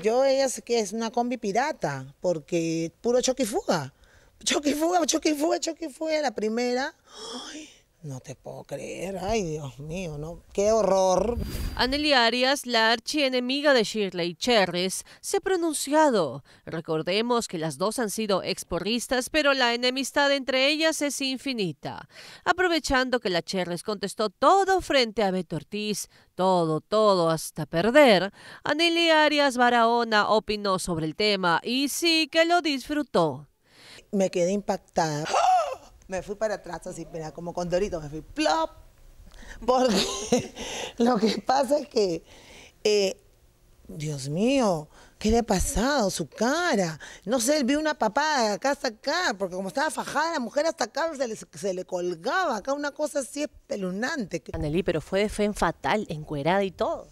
yo es que es una combi pirata, porque puro choque y fuga. Choque y fuga, choque y fuga, choque y fuga, la primera. No te puedo creer, ay Dios mío, no, qué horror. Anneli Arias, la archienemiga de Shirley Cherries, se ha pronunciado. Recordemos que las dos han sido exporristas, pero la enemistad entre ellas es infinita. Aprovechando que la Cherries contestó todo frente a Beto Ortiz, todo, todo hasta perder, Anneli Arias Barahona opinó sobre el tema y sí que lo disfrutó. Me quedé impactada me fui para atrás así, como con Doritos, me fui plop. Porque lo que pasa es que, eh, Dios mío, ¿qué le ha pasado? Su cara. No sé, él vio una papada acá hasta acá, porque como estaba fajada la mujer hasta acá se le, se le colgaba acá una cosa así espeluznante. Anelí, pero fue de fe en fatal, encuerada y todo.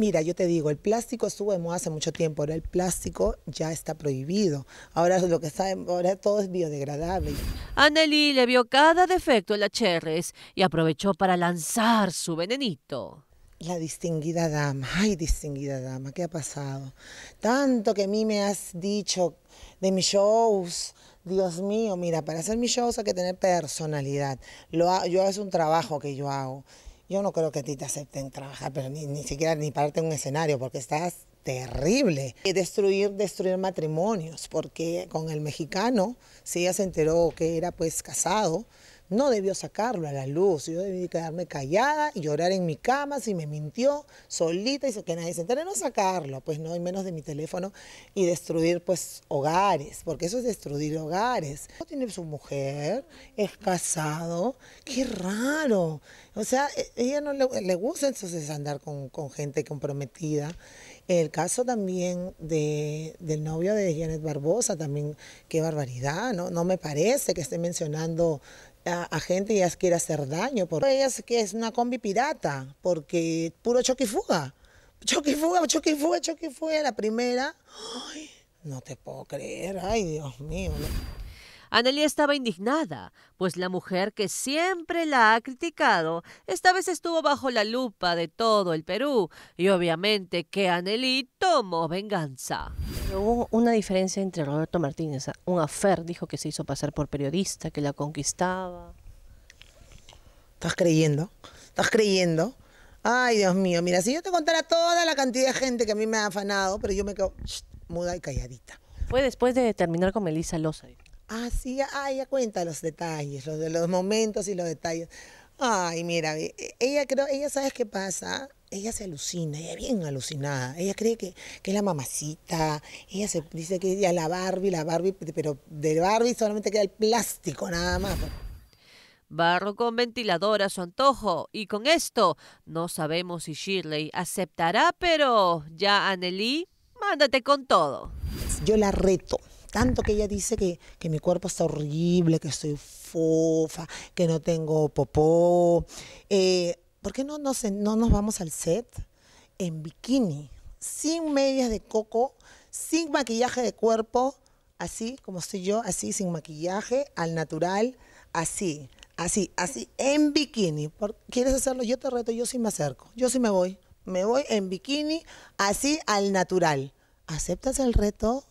Mira, yo te digo, el plástico estuvo hace mucho tiempo, ahora el plástico ya está prohibido. Ahora lo que ahora todo es biodegradable. Anneli le vio cada defecto en la Cherres y aprovechó para lanzar su venenito. La distinguida dama, ay distinguida dama, ¿qué ha pasado? Tanto que a mí me has dicho de mis shows, Dios mío, mira, para hacer mis shows hay que tener personalidad. Lo, yo es un trabajo que yo hago yo no creo que a ti te acepten trabajar, pero ni, siquiera ni pararte en un escenario, porque estás terrible. Destruir, destruir matrimonios, porque con el mexicano, si ella se enteró que era pues casado, no debió sacarlo a la luz, yo debí quedarme callada y llorar en mi cama si me mintió solita y que nadie se entere, no sacarlo, pues no, y menos de mi teléfono y destruir pues hogares, porque eso es destruir hogares. No tiene su mujer, es casado, qué raro. O sea, e, ella no le, gusta entonces andar con, gente comprometida. El caso también de, del novio de Janet Barbosa, también, qué barbaridad, ¿no? No me parece que esté mencionando a, gente ya quiere hacer daño. Por ellas que es una combi pirata, porque puro choque y fuga. Choque y fuga, choque y fuga, choque y fuga. La primera, no te puedo creer, ay Dios mío. Annelie estaba indignada, pues la mujer que siempre la ha criticado, esta vez estuvo bajo la lupa de todo el Perú, y obviamente que Anneli tomó venganza. Hubo una diferencia entre Roberto Martínez, un afer, dijo que se hizo pasar por periodista, que la conquistaba. ¿Estás creyendo? ¿Estás creyendo? Ay, Dios mío, mira, si yo te contara toda la cantidad de gente que a mí me ha afanado, pero yo me quedo muda y calladita. Fue después de terminar con Melissa Loza. Ah, sí, ah, ella cuenta los detalles, los, los momentos y los detalles. Ay, mira, e, ella creo, ella sabes qué pasa, ella se alucina, ella es bien alucinada. Ella cree que, es la mamacita, ella se dice que es la Barbie, la Barbie, pero de Barbie solamente queda el plástico nada más. Pues. Barro con ventilador a su antojo, y con esto no sabemos si Shirley aceptará, pero ya Anneli, mándate con todo. Yo la reto. Tanto que ella dice que, que mi cuerpo está horrible, que estoy fofa, que no tengo popó. Eh, ¿por qué no nos, no nos vamos al set en bikini, sin medias de coco, sin maquillaje de cuerpo, así como estoy yo, así, sin maquillaje, al natural, así, así, así, en bikini? ¿Quieres hacerlo? Yo te reto, yo sí me acerco, yo sí me voy, me voy en bikini, así, al natural. ¿Aceptas el reto?